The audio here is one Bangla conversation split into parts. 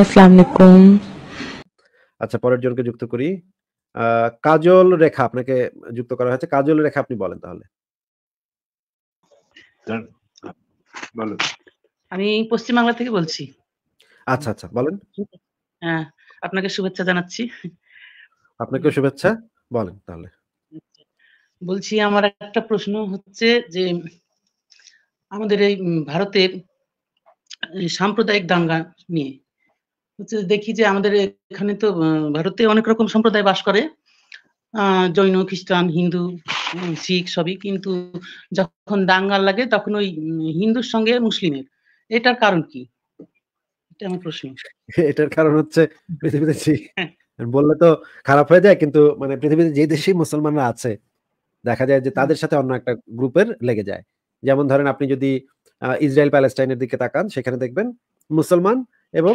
আচ্ছা পরের জনকে যুক্ত করি কাজল রেখা আপনাকে যুক্ত করা হয়েছে কাজল রেখা আপনি বলেন তাহলে আমি পশ্চিম বাংলা থেকে বলছি আচ্ছা আচ্ছা বলেন হ্যাঁ আপনাকে শুভেচ্ছা জানাচ্ছি আপনাকে শুভেচ্ছা বলেন তাহলে বলছি আমার একটা প্রশ্ন হচ্ছে যে আমাদের এই ভারতে সাম্প্রদায়িক দাঙ্গা নিয়ে হচ্ছে দেখি যে আমাদের এখানে তো ভারতে অনেক রকম সম্প্রদায় বাস করে জৈন খ্রিস্টান হিন্দু শিখ সবই কিন্তু যখন দাঙ্গাল লাগে তখন ওই হিন্দুর সঙ্গে মুসলিমের এটার কারণ কি এটা আমার প্রশ্ন এটার কারণ হচ্ছে পৃথিবীতে হ্যাঁ। বললে তো খারাপ হয়ে যায় কিন্তু মানে পৃথিবীতে যে দেশে মুসলমানরা আছে দেখা যায় যে তাদের সাথে অন্য একটা গ্রুপের লেগে যায় যেমন ধরেন আপনি যদি ইসরায়েল প্যালেস্টাইনের দিকে তাকান সেখানে দেখবেন মুসলমান এবং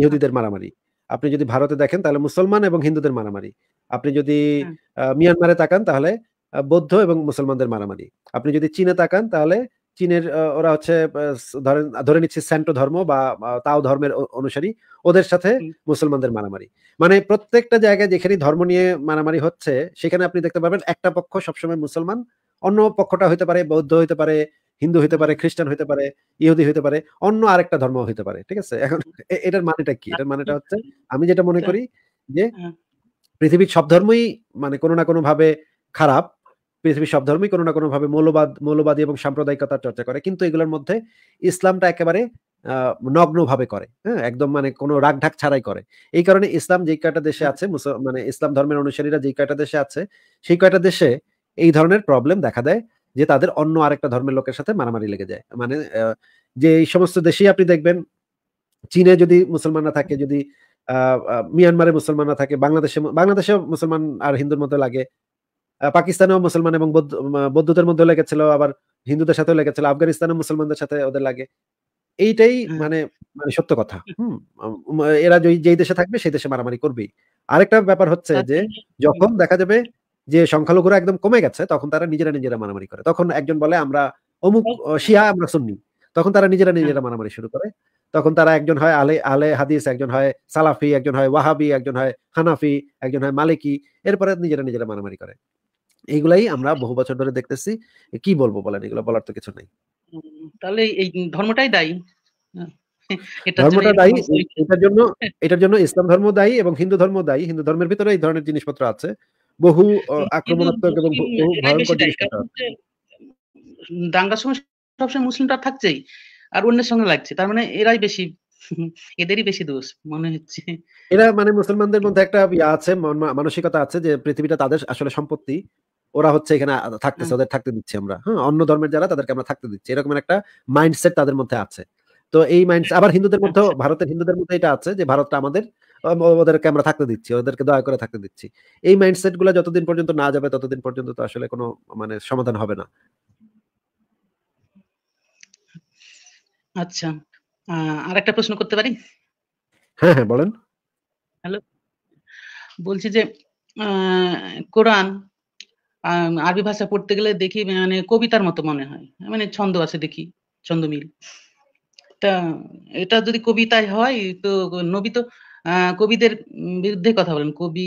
ইহুদিদের মারামারি আপনি যদি ভারতে দেখেন তাহলে মুসলমান এবং হিন্দুদের মারামারি আপনি যদি হ্যাঁ। মিয়ানমারে তাকান তাহলে বৌদ্ধ এবং মুসলমানদের মারামারি আপনি যদি চীনে তাকান তাহলে চীনের ওরা হচ্ছে ধরেন ধরে নিচ্ছে স্যান্টো ধর্ম বা তাও ধর্মের অনুসারী ওদের সাথে মুসলমানদের মারামারি মানে প্রত্যেকটা জায়গায় যেখানে ধর্ম নিয়ে মারামারি হচ্ছে সেখানে আপনি দেখতে পাবেন একটা পক্ষ সবসময় মুসলমান অন্য পক্ষটা হতে পারে বৌদ্ধ হতে পারে হিন্দু হইতে পারে খ্রিস্টান হইতে পারে ইহুদি হইতে পারে অন্য আরেকটা ধর্ম হইতে পারে ঠিক আছে এখন এটার মানেটা কি এটার মানেটা আচ্ছা। হচ্ছে আমি যেটা মনে আচ্ছা। করি যে হ্যাঁ। পৃথিবীর সব ধর্মই মানে কোনো না কোনো ভাবে খারাপ পৃথিবীর সব ধর্মই কোনো না কোনো ভাবে মৌলবাদ মৌলবাদী এবং সাম্প্রদায়িকতার চর্চা করে কিন্তু এগুলোর মধ্যে ইসলামটা একেবারে নগ্ন ভাবে করে হ্যাঁ একদম মানে কোনো রাগ ঢাক ছাড়াই করে এই কারণে ইসলাম যে কয়টা দেশে আছে মানে ইসলাম ধর্মের অনুসারীরা যে কয়টা দেশে আছে সেই কয়টা দেশে এই ধরনের প্রবলেম দেখা দেয় যে তাদের অন্য আরেকটা ধর্মের লোকের সাথে মারামারি লেগে যায় মানে যে এই সমস্ত দেশেই আপনি দেখবেন চীনে যদি মুসলমানরা থাকে যদি মিয়ানমারে মুসলমানরা থাকে বাংলাদেশে বাংলাদেশে মুসলমান আর হিন্দুর মধ্যে লাগে পাকিস্তানেও মুসলমান এবং বৌদ্ধদের মধ্যে লেগেছিল আবার হিন্দুদের সাথেও লেগেছিল আফগানিস্তানের মুসলমানদের সাথে ওদের লাগে এইটাই মানে মানে সত্য কথা হম এরা যেই দেশে থাকবে সেই দেশে মারামারি করবেই আরেকটা ব্যাপার হচ্ছে যে যখন দেখা যাবে যে সংখ্যালঘুরা একদম কমে গেছে তখন তারা নিজেরা নিজেরা মারামারি করে তখন একজন বলে আমরা অমুক শিয়া আমরা শুননি তখন তারা নিজেরা হ্যাঁ। নিজেরা মারামারি শুরু করে তখন তারা একজন হয় আলে আলে হাদিস একজন হয় সালাফি একজন হয় ওয়াহাবি একজন হয় হানাফি একজন হয় মালিকি এরপরে নিজেরা নিজেরা মারামারি করে এইগুলাই আমরা হ্যাঁ। বহু বছর ধরে দেখতেছি কি বলবো বলেন এগুলো বলার তো কিছু নাই তাহলে এই ধর্মটাই দায়ী হ্যাঁ। ধর্মটা দায়ী এটার জন্য এটার জন্য ইসলাম ধর্ম দায়ী এবং হিন্দু ধর্ম দায়ী হিন্দু ধর্মের ভিতরে এই ধরনের জিনিসপত্র আছে বহু আক্রমণাত্মক এবং বহু ভয়ঙ্কর দাঙ্গার সময় সবসময় মুসলিমরা থাকছেই আর অন্যের সঙ্গে লাগছে তার মানে এরাই বেশি এদেরই বেশি দোষ মনে হচ্ছে এরা মানে মুসলমানদের মধ্যে একটা ইয়া আছে মানসিকতা আছে যে পৃথিবীটা তাদের আসলে সম্পত্তি ওরা হচ্ছে এখানে থাকতেছে ওদের থাকতে দিচ্ছি আমরা হ্যাঁ অন্য ধর্মের যারা তাদেরকে আমরা থাকতে দিচ্ছি এরকম একটা মাইন্ডসেট তাদের মধ্যে আছে তো এই মাইন্ড আবার হিন্দুদের মধ্যে আচ্ছা। ভারতের হিন্দুদের মধ্যে এটা আছে যে ভারতটা আমাদের ওদেরকে আমরা থাকতে দিচ্ছি ওদেরকে দয়া করে থাকতে দিচ্ছি এই মাইন্ডসেট গুলো যতদিন পর্যন্ত না যাবে ততদিন পর্যন্ত তো আসলে কোনো মানে সমাধান হবে না আচ্ছা আর একটা প্রশ্ন করতে পারি হ্যাঁ হ্যাঁ বলেন হ্যালো বলছি যে কোরআন আরবি ভাষা পড়তে গেলে দেখি মানে কবিতার মতো মনে হয় মানে ছন্দ আছে দেখি ছন্দ মিল তা এটা যদি কবিতায় হয় তো নবী তো কবিদের বিরুদ্ধে কথা বলেন কবি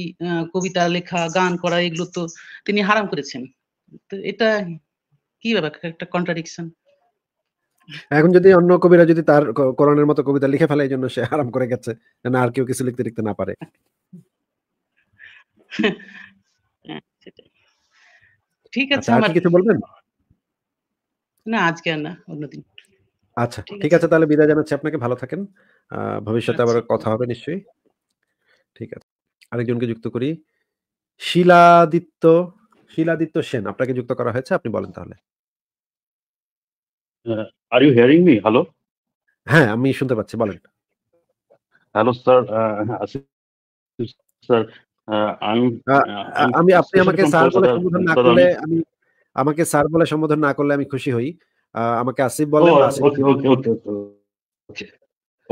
কবিতা লেখা গান করা এগুলো তো তিনি হারাম করেছেন তো এটা কি ব্যাপার একটা কন্ট্রাডিকশন এখন যদি অন্য কবিরা যদি তার কোরআনের মতো কবিতা লিখে ফেলে এই জন্য সে হারাম করে গেছে যেন আর কেউ কিছু লিখতে লিখতে না পারে হ্যাঁ, ঠিক আছে আচ্ছা, আমার কিছু বলবেন না আজকে না অন্যদিন আচ্ছা ঠিক আছে তাহলে বিদায় জানাচ্ছি আপনাকে ভালো থাকেন ভবিষ্যতে আবার আচ্ছা। কথা হবে নিশ্চয়ই ঠিক আছে আরেকজনকে যুক্ত করি শিলাদিত্য শিলাদিত্য সেন আপনাকে যুক্ত করা হয়েছে আপনি বলেন তাহলে are you hearing me hello হ্যাঁ আমি শুনতে পাচ্ছি বলেন হ্যালো স্যার স্যার আমি আপনি আমাকে স্যার বলে সম্বোধন না করলে আমি আমাকে স্যার বলে সম্বোধন না করলে আমি খুশি হই আমাকে আসিফ বলেন আচ্ছা, ওকে ওকে ওকে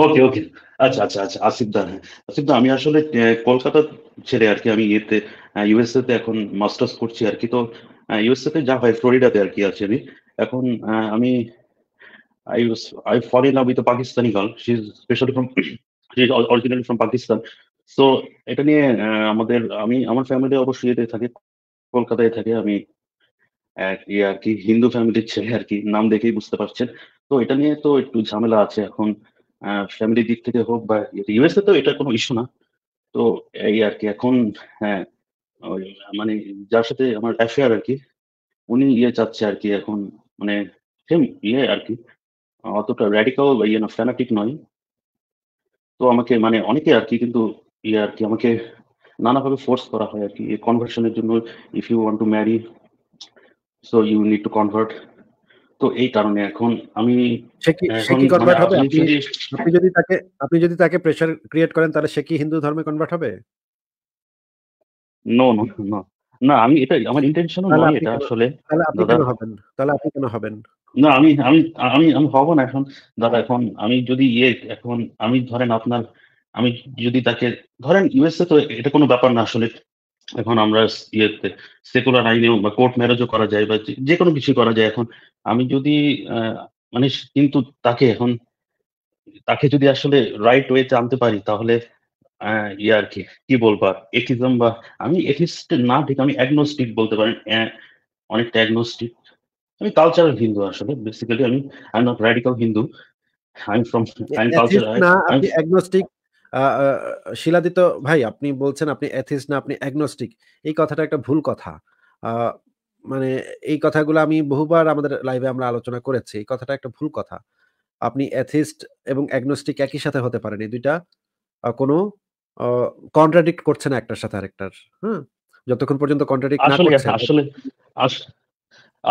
ওকে ওকে আচ্ছা আচ্ছা আচ্ছা আসিফ দা হ্যাঁ, আসিফ দা আমি আসলে কলকাতা ছেড়ে আর কি আমি ইয়েতে ইউএসএ তে এখন মাস্টার্স করছি আর কি তো ইউএসএ তে যা হয় ফ্লোরিডাতে আর কি আছি আমি এখন আমি I I fall in love with Pakistani girl she is specially from she is originally from Pakistan so এটা নিয়ে আমাদের আমি আমার ফ্যামিলি অবশ্যই এতে থাকে কলকাতায় থাকে আমি ইয়ে আর কি হিন্দু ফ্যামিলির ছেলে আর কি নাম দেখেই বুঝতে পারছেন তো এটা নিয়ে তো একটু ঝামেলা আছে এখন ফ্যামিলির দিক থেকে হোক বা ইউএসএ তো এটা কোনো ইস্যু না তো এই আর কি এখন হ্যাঁ মানে যার সাথে আমার অ্যাফেয়ার আর কি উনি ইয়ে চাচ্ছে আর কি এখন মানে সেম ইয়ে আর কি অতটা র্যাডিকাল বা ইয়ে না ফ্যানাটিক নয় তো আমাকে মানে অনেকে আর কি কিন্তু ইয়ে আর কি আমাকে নানাভাবে ফোর্স করা হয় আর কি কনভার্সনের জন্য if you want to marry so you need to convert তো এই কারণে এখন আমি সে কি সে কি কনভার্ট মানে হবে আপনি যদি তাকে আপনি যদি তাকে প্রেসার ক্রিয়েট করেন তাহলে সে কি হিন্দু ধর্মে কনভার্ট হবে নো নো নো না আমি এটা আমার ইন্টেনশনও নয় এটা আসলে তাহলে আপনি কেন হবেন তাহলে আপনি কেন হবেন না আমি আমি আমি আমি হব না এখন দাদা এখন আমি যদি ইয়ে এখন আমি ধরেন আপনার আমি যদি তাকে ধরেন ইউএসএ তো এটা কোনো ব্যাপার না আসলে এখন আমরা ইয়েতে সেকুলার আইনেও বা কোর্ট ম্যারেজও করা যায় বা যে কোনো কিছু করা যায় এখন আমি যদি মানে কিন্তু তাকে এখন তাকে যদি আসলে রাইট ওয়েতে আনতে পারি তাহলে ইয়ে আর কি কি বলবা একিজম বা আমি এথিস্ট না ঠিক আমি অ্যাগনোস্টিক বলতে পারেন অনেকটা অ্যাগনোস্টিক আমি কালচারাল হিন্দু আসলে বেসিক্যালি আমি আই নট র্যাডিক্যাল হিন্দু আমি ফ্রম আমি কালচারাল আমি অ্যাগনোস্টিক শিলাদিত ভাই আপনি বলছেন আপনি অ্যাথিস্ট না আপনি অ্যাগনস্টিক এই কথাটা একটা ভুল কথা মানে এই কথাগুলো আমি বহুবার আমাদের লাইভে আমরা আলোচনা করেছি এই কথাটা একটা ভুল কথা আপনি অ্যাথিস্ট এবং অ্যাগনস্টিক একই সাথে হতে পারেন এই দুইটা কোনো কন্ট্রাডিক্ট করছে না একটার সাথে আরেকটার হ্যাঁ যতক্ষণ পর্যন্ত কন্ট্রাডিক্ট না করছে আসলে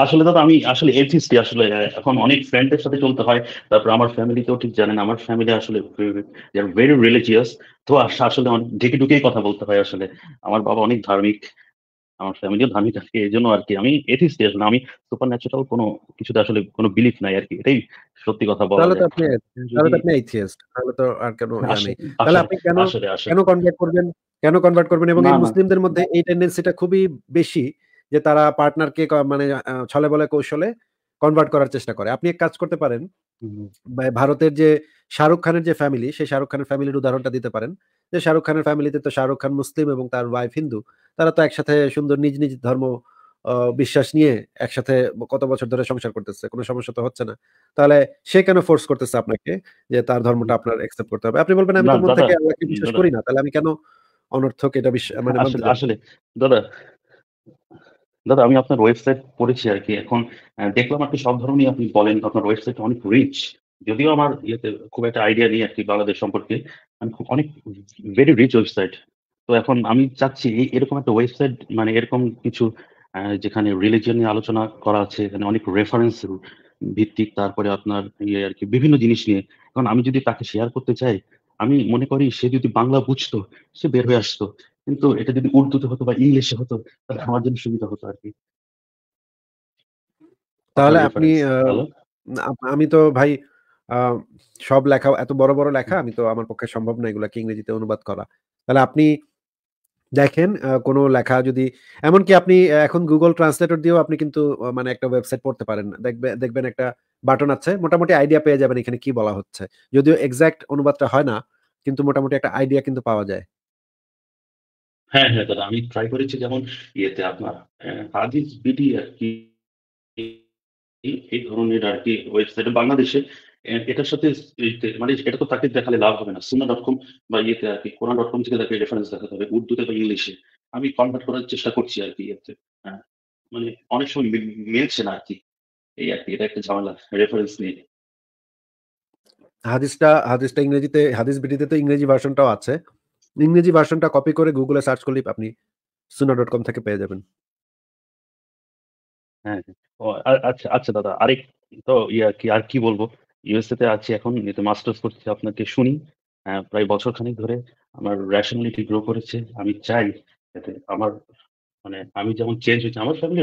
আসলে দাদা আমি আসলে এথিস্টি আসলে এখন অনেক ফ্রেন্ডের সাথে চলতে হয় তারপর আমার তো ঠিক জানেন আমার ফ্যামিলি আসলে ভেরি রিলিজিয়াস তো আসলে অনেক ঢেকে ঢুকেই কথা বলতে হয় আসলে আমার বাবা অনেক ধার্মিক আমার ফ্যামিলিও ধার্মিক আছে এই জন্য আর কি আমি এথিস্ট আসলে আমি সুপার ন্যাচারাল কোনো কিছুতে আসলে কোনো বিলিফ নাই আর কি এটাই সত্যি কথা বলা তাহলে তো আপনি তাহলে তো আপনি এথিস্ট তাহলে তো আর কেন তাহলে আপনি কেন কেন কনভার্ট করবেন কেন কনভার্ট করবেন এবং এই মুসলিমদের মধ্যে এই টেন্ডেন্সিটা খুবই বেশি যে তারা পার্টনারকে মানে ছলে বলে কৌশলে কনভার্ট করার চেষ্টা করে আপনি এক কাজ করতে পারেন ভারতের যে শাহরুখ খানের যে ফ্যামিলি সেই শাহরুখ খানের ফ্যামিলির উদাহরণটা দিতে পারেন যে শাহরুখ খানের ফ্যামিলিতে তো শাহরুখ খান মুসলিম এবং তার ওয়াইফ হিন্দু তারা তো একসাথে সুন্দর নিজ নিজ ধর্ম বিশ্বাস নিয়ে একসাথে কত বছর ধরে সংসার করতেছে কোনো সমস্যা তো হচ্ছে না তাহলে সে কেন ফোর্স করতেছে আপনাকে যে তার ধর্মটা আপনার একসেপ্ট করতে হবে আপনি বলবেন আমি তো থেকে আল্লাহকে বিশ্বাস করি না তাহলে আমি কেন অনর্থক এটা মানে আসলে দাদা দাদা আমি আপনার ওয়েবসাইট পড়েছি আর কি এখন দেখলাম আর কি সব ধরনের আপনি বলেন আপনার ওয়েবসাইট অনেক রিচ যদিও আমার ইয়েতে খুব একটা আইডিয়া নেই আর কি বাংলাদেশ সম্পর্কে আমি খুব অনেক ভেরি রিচ ওয়েবসাইট তো এখন আমি চাচ্ছি এরকম একটা ওয়েবসাইট মানে এরকম কিছু যেখানে রিলিজিয়ন নিয়ে আলোচনা করা আছে এখানে অনেক রেফারেন্স ভিত্তিক তারপরে আপনার ইয়ে আর কি বিভিন্ন জিনিস নিয়ে এখন আমি যদি তাকে শেয়ার করতে চাই আমি মনে করি সে যদি বাংলা বুঝতো সে বের হয়ে আসতো কিন্তু এটা যদি উর্দুতে হতো বা ইংলিশে হতো তাহলে আমার জন্য সুবিধা হতো আর কি তাহলে আপনি আমি তো ভাই সব লেখা এত বড় বড় লেখা আমি তো আমার পক্ষে সম্ভব না এগুলাকে ইংরেজিতে অনুবাদ করা তাহলে আপনি দেখেন কোনো লেখা যদি এমনকি আপনি এখন গুগল ট্রান্সলেটর দিয়েও আপনি কিন্তু মানে একটা ওয়েবসাইট পড়তে পারেন দেখবেন দেখবেন একটা বাটন আছে মোটামুটি আইডিয়া পেয়ে যাবেন এখানে কি বলা হচ্ছে যদিও এক্সাক্ট অনুবাদটা হয় না কিন্তু মোটামুটি একটা আইডিয়া কিন্তু পাওয়া যায় হ্যাঁ হ্যাঁ দাদা আমি ট্রাই করেছি যেমন ইয়েতে আপনার হাদিস বিডি আর কি এই ধরনের আর কি ওয়েবসাইট বাংলাদেশে এটার সাথে মানে এটা তো তাকে দেখালে লাভ হবে না সুনা ডট কম বা ইয়েতে আর কি কোরআন ডট কম থেকে তাকে রেফারেন্স দেখাতে হবে উর্দুতে বা ইংলিশে আমি কনভার্ট করার চেষ্টা করছি আর কি ইয়েতে মানে অনেক সময় মিলছে না আর কি এই আর কি এটা একটা ঝামেলা রেফারেন্স নিয়ে হাদিসটা হাদিসটা ইংরেজিতে হাদিস বিটিতে তো ইংরেজি ভার্সনটাও আছে ইংরেজি ভার্সনটা কপি করে গুগলে সার্চ করলে আপনি সুনা ডট কম থেকে পেয়ে যাবেন হ্যাঁ, হ্যাঁ। আচ্ছা আচ্ছা দাদা আরেক তো ইয়া কি আর কি বলবো ইউএসএ তে আছি এখন এতে মাস্টার্স করছি আপনাকে শুনি হ্যাঁ, প্রায় বছর খানিক ধরে আমার রেশনালিটি গ্রো করেছে আমি চাই এতে আমার মানে আমি যেমন চেঞ্জ হয়েছি আমার family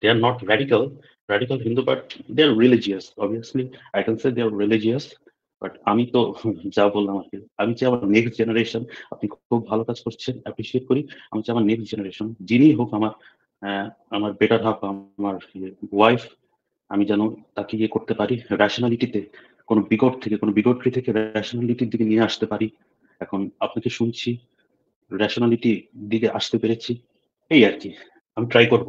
they are not radical radical Hindu, but they're religious. Obviously, I can say they're religious. But আমি তো যা বললাম আর কি আমি চাই আমার নেক্সট জেনারেশন আপনি খুব ভালো কাজ করছেন অ্যাপ্রিসিয়েট করি আমি চাই আমার নেক্সট জেনারেশন যিনি হোক আমার আমার বেটার হাফ আমার ওয়াইফ আমি যেন তাকে ইয়ে করতে পারি রেশনালিটিতে কোনো বিগট থেকে কোনো বিকটরি থেকে রেশনালিটির দিকে নিয়ে আসতে পারি এখন আপনাকে শুনছি রেশনালিটি দিকে আসতে পেরেছি এই আর কি আমি ট্রাই করব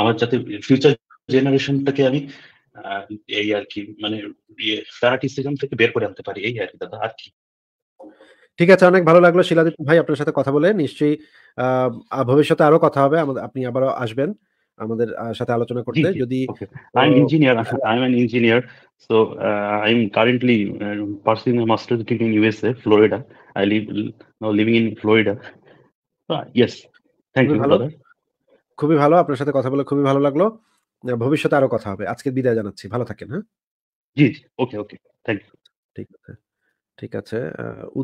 আমার যাতে ফিউচার জেনারেশনটাকে আমি এই আর কি মানে ফ্যারাটিসিজম ইয়ে, থেকে বের করে আনতে পারি এই আর কি দাদা আর কি ঠিক আছে অনেক ভালো লাগলো শিলাদিত ভাই আপনার সাথে কথা বলে নিশ্চয়ই ভবিষ্যতে আরো কথা হবে আপনি আবারও আসবেন আমাদের সাথে আলোচনা করতে যদি I am engineer I am engineer so I am currently pursuing masters degree in USA Florida I live now living in Florida yes thank you খুবই ভালো আপনার সাথে কথা বলে খুবই ভালো লাগলো ভবিষ্যতে আরো কথা হবে আজকে বিদায় জানাচ্ছি ভালো থাকেন হ্যাঁ জি জি ওকে ওকে থ্যাংক ইউ ঠিক আছে ঠিক আছে